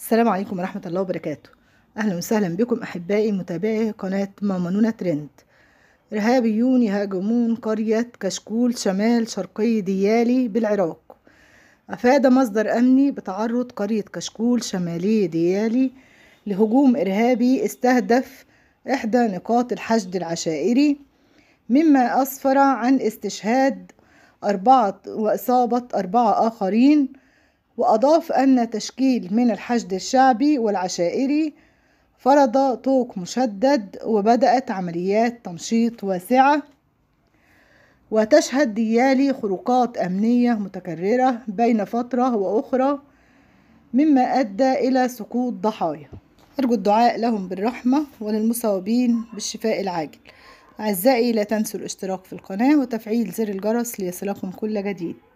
السلام عليكم ورحمة الله وبركاته أهلا وسهلا بكم أحبائي متابعي قناة نونا ترند إرهابيون يهاجمون قرية كشكول شمال شرقي ديالي بالعراق أفاد مصدر أمني بتعرض قرية كشكول شمالي ديالي لهجوم إرهابي استهدف إحدى نقاط الحشد العشائري مما أسفر عن استشهاد أربعة وإصابة أربعة آخرين وأضاف أن تشكيل من الحشد الشعبي والعشائري فرض طوق مشدد وبدأت عمليات تمشيط واسعة وتشهد ديالي خروقات أمنية متكررة بين فترة وأخرى مما أدى إلى سقوط ضحايا أرجو الدعاء لهم بالرحمة وللمصابين بالشفاء العاجل أعزائي لا تنسوا الاشتراك في القناة وتفعيل زر الجرس ليصلكم كل جديد